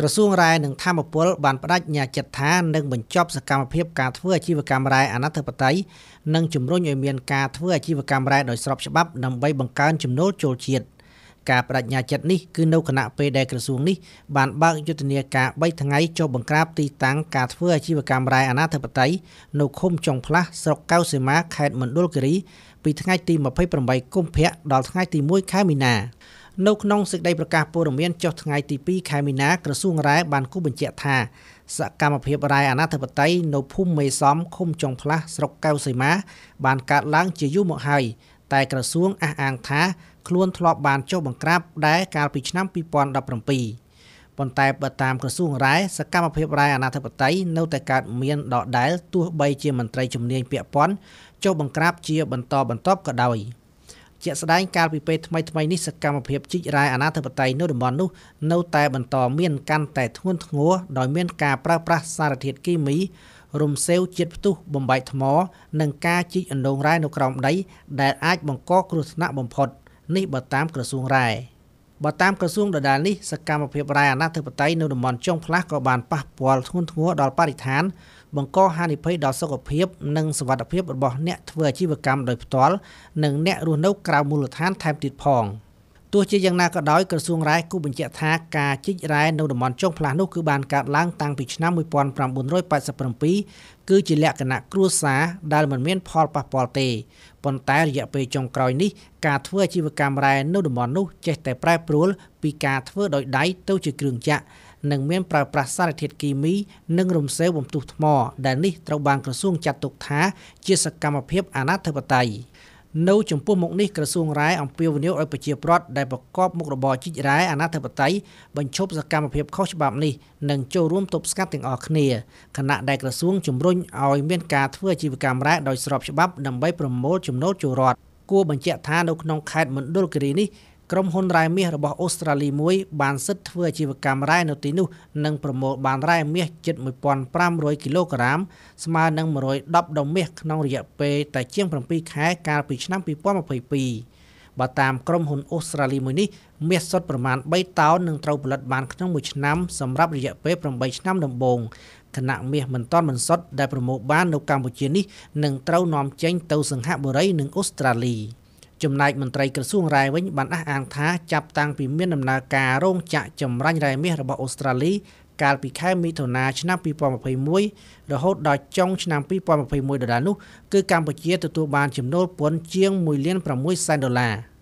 ក្រសួងរ៉ែនិងធម្មពលបានបដិញ្ញាចិត្តថានឹងបញ្ចប់សកម្មភាពការធ្វើអាជីវកម្មរ៉ែអនាធិបតេយ្យនិងជំរុញឲ្យមានការធ្វើអាជីវកម្មរ៉ែដោយស្របច្បាប់ដើម្បីបង្កើនចំណូលចូលជាតិការបដិញ្ញាចិត្តនេះគឺនៅគណៈពេលដែលក្រសួងនេះបានបើកយុទ្ធនាការ3ថ្ងៃចុះបង្ក្រាបទីតាំងការធ្វើអាជីវកម្មរ៉ែអនាធិបតេយ្យនៅឃុំចុងផ្លាស់ស្រុកកៅសីមាខេត្តមណ្ឌលគិរី ពីថ្ងៃទី28កុម្ភៈដល់ថ្ងៃទី1ខែមីនានៅក្នុងសេចក្តីប្រកាសព័ត៌មានចុះថ្ងៃទី2ខែមីនាក្រសួងរ៉ែបានគូបញ្ជាក់ថាសកម្មភាពរ៉ែអនាធិបតេយ្យនៅភូមិមេសំឃុំចុងផ្លាស់ស្រុកកៅសីមាបានកើតឡើងជាយូរមកហើយតែក្រសួងអះអាងថាខ្លួនធ្លាប់បានចុះបង្ក្រាបដែរកាលពីឆ្នាំ2017ប៉ុន្តែបើតាមក្រសួងរ៉ែសកម្មភាពរ៉ែអនាធិបតេយ្យនៅតែកើតមានដដដែលទោះបីជាមន្ត្រីជំនាញពាក់ព័ន្ធចុះបង្ក្រាបជាបន្តបន្ទាប់ក៏ដោយ។ជាក់ស្ដែងកាលពីពេលថ្មីថ្មីនេះសកម្មភាពជីករ៉ែអាណាធិបតេយ្យនៅតំបន់នោះនៅតែបន្តមានកាន់តែធ្ងន់ធ្ងរដោយមានការប្រើប្រាស់សារធាតុគីមីរំសេវជាតិផ្ទុះ បំបែកថ្មនិងការជីកអណ្ដូងរ៉ែនៅក្រោមដី ដែលអាច បង្កគ្រោះថ្នាក់បំផុតនេះបើតាម ក្រសួងរ៉ែ។បើតាមក្រសួងដដាលនេះសកម្មភាពរ៉ែអនាធិបតេយ្យនៅតំបន់ចុងផ្លាស់ក៏បានប៉ះពាល់ធ្ងន់ធ្ងរដល់បរិស្ថានបង្កហានិភ័យដល់សុខភាពនិងសុវត្ថិភាពរបស់អ្នកធ្វើអាជីវកម្មដោយផ្ទាល់និងអ្នករស់នៅក្រៅមូលដ្ឋានថែមទៀតផង។ទោះជាយ៉ាងណាក៏ដោយក្រសួងរ៉ែគូបញ្ជាក់ថាការជីករ៉ែនៅតំបន់ចុងផ្លាស់នោះគឺបានកើតឡើងតាំងពីឆ្នាំ1987គឺជាលក្ខណៈគ្រួសារដែលមិនមានផលប៉ះពាល់ទេប៉ុន្តែរយៈពេលចុងក្រោយនេះការធ្វើអាជីវកម្មរ៉ែនៅតំបន់នោះចេះតែប្រែប្រួលពីការធ្វើដោយដៃទៅជាគ្រឿងចាក់ និងមានប្រើប្រាស់សារធាតុគីមី និងរំសេវបំទុះថ្ម ដែលនេះត្រូវបានក្រសួងចាត់ទុកថា ជាសកម្មភាពអនាធិបតេយ្យនៅចំពោះមុខនេះក្រសួងរ៉ែអំពាវនាវឲ្យប្រជាប្រដ្ឋដែលប្រកបមុខរបរជីករ៉ែអាណត្តិបតីបញ្ឈប់សកម្មភាពខុសច្បាប់នេះនិងចូលរួមទប់ស្កាត់ទាំងអស់គ្នាខណៈដែលក្រសួងជំរុញឲ្យមានការធ្វើអាជីវកម្មរ៉ែដោយស្របច្បាប់ដើម្បីប្រមូលចំណូលចូលរដ្ឋគួរបញ្ជាក់ថានៅក្នុងខេត្តមណ្ឌលគិរីនេះក្រុមហ៊ុនរ៉ែមាសរបស់អូស្ត្រាលីមួយបានសិទ្ធធ្វើអាជីវកម្មរ៉ែនៅទីនោះនិងប្រមូលបានរ៉ែមាសជិត1500គីឡូក្រាមស្មើនឹង110ដុំមាសក្នុងរយៈពេលតែជាង7ខែកាលពីឆ្នាំ2022បើតាមក្រុមហ៊ុនអូស្ត្រាលីមួយនេះមាសសុទ្ធប្រមាណ3តោននឹងត្រូវផលិតបានក្នុងមួយឆ្នាំសម្រាប់រយៈពេល8ឆ្នាំដំបូងគណៈមាសមិនតាន់មិនសុទ្ធដែលប្រមូលបាននៅកម្ពុជានេះនឹងត្រូវនាំចេញទៅសង្ហបុរីនិងអូស្ត្រាលី។ចំណែកមន្ត្រីក្រសួងរ៉ែវិញបានអះអាងថាចាប់តាំងពីមានដំណើរការរោងចក្រចម្រាញ់រ៉ែមាសរបស់អូស្ត្រាលី កាលពីខែមិថុនាឆ្នាំ2021រហូតដល់ចុងឆ្នាំ2021ដដែលនោះគឺកម្ពុជាទទួលបានចំណូលពន្ធជាង1.6លានដុល្លារ។